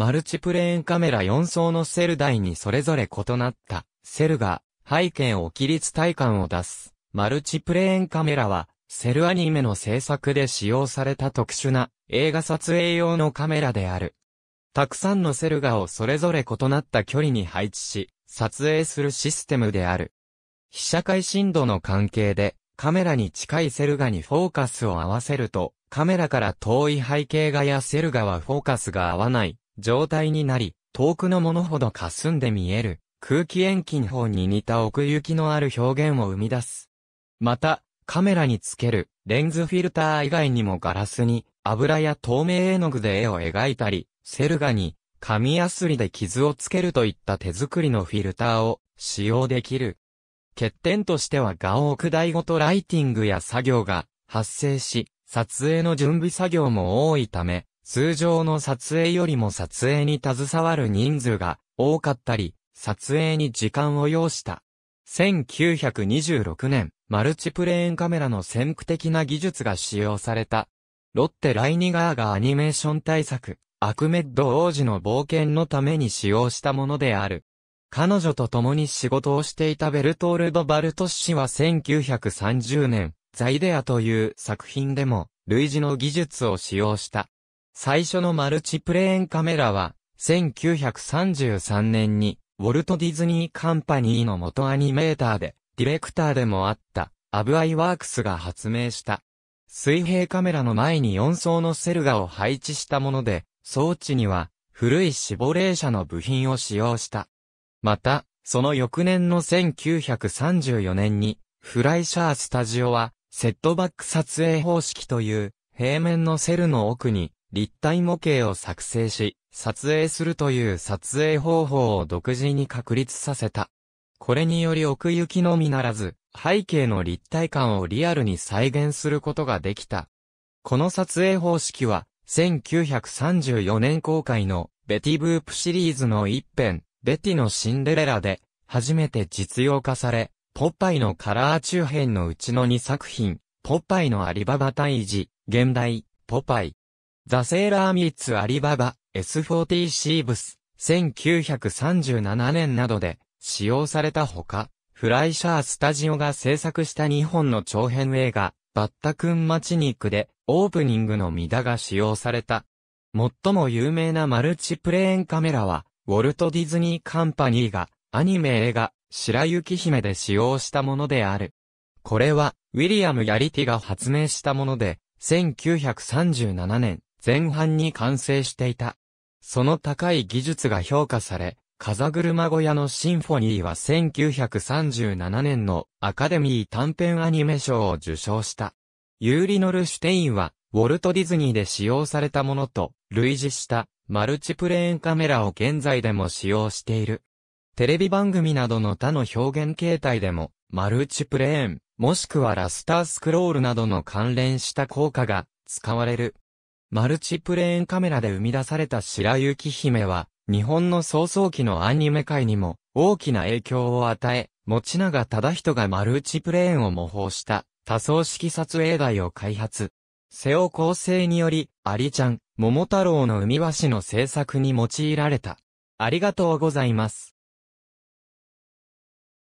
マルチプレーンカメラ4層のセル台にそれぞれ異なったセルが背景を起立体感を出す。マルチプレーンカメラはセルアニメの制作で使用された特殊な映画撮影用のカメラである。たくさんのセルガをそれぞれ異なった距離に配置し、撮影するシステムである。被写界深度の関係で、カメラに近いセルガにフォーカスを合わせると、カメラから遠い背景画やセルガはフォーカスが合わない状態になり、遠くのものほど霞んで見える、空気遠近法に似た奥行きのある表現を生み出す。また、カメラにつける、レンズフィルター以外にもガラスに、油や透明絵の具で絵を描いたり、セル画に、紙やすりで傷をつけるといった手作りのフィルターを使用できる。欠点としては画を奥台ごとライティングや作業が発生し、撮影の準備作業も多いため、通常の撮影よりも撮影に携わる人数が多かったり、撮影に時間を要した。1926年、マルチプレーンカメラの先駆的な技術が使用された。ロッテ・ライニガーがアニメーション大作、アクメッド王子の冒険のために使用したものである。彼女と共に仕事をしていたベルトールド・バルトッシは1930年、ザイデアという作品でも、類似の技術を使用した。最初のマルチプレーンカメラは、1933年に、ウォルト・ディズニー・カンパニーの元アニメーターで、ディレクターでもあった、アブ・アイ・ワークスが発明した。水平カメラの前に4層のセルガを配置したもので、装置には、古い死亡霊車の部品を使用した。また、その翌年の1934年に、フライシャースタジオは、セットバック撮影方式という、平面のセルの奥に、立体模型を作成し、撮影するという撮影方法を独自に確立させた。これにより奥行きのみならず、背景の立体感をリアルに再現することができた。この撮影方式は、1934年公開のベティ・ブープシリーズの一編、ベティのシンデレラで、初めて実用化され、ポッパイのカラー中編のうちの2作品、ポッパイのアリババ退治、現代、ポパイ、ザ・セーラー・ミッツ・アリババ、S40 シーブス、1937年などで使用されたほか、フライシャー・スタジオが制作した日本の長編映画、バッタ君チニックで、オープニングのミダが使用された。最も有名なマルチプレーンカメラは、ウォルト・ディズニー・カンパニーが、アニメ映画、白雪姫で使用したものである。これは、ウィリアム・ヤリティが発明したもので、1937年、前半に完成していた。その高い技術が評価され、風車小屋のシンフォニーは1937年のアカデミー短編アニメ賞を受賞した。ユーリ・ノルシュテインは、ウォルト・ディズニーで使用されたものと類似したマルチプレーンカメラを現在でも使用している。テレビ番組などの他の表現形態でも、マルチプレーン、もしくはラスタースクロールなどの関連した効果が使われる。マルチプレーンカメラで生み出された白雪姫は、日本の早々期のアニメ界にも大きな影響を与え、持永忠人がマルチプレーンを模倣した多層式撮影台を開発。瀬尾構成により、アリちゃん、桃太郎の海橋の制作に用いられた。ありがとうございます。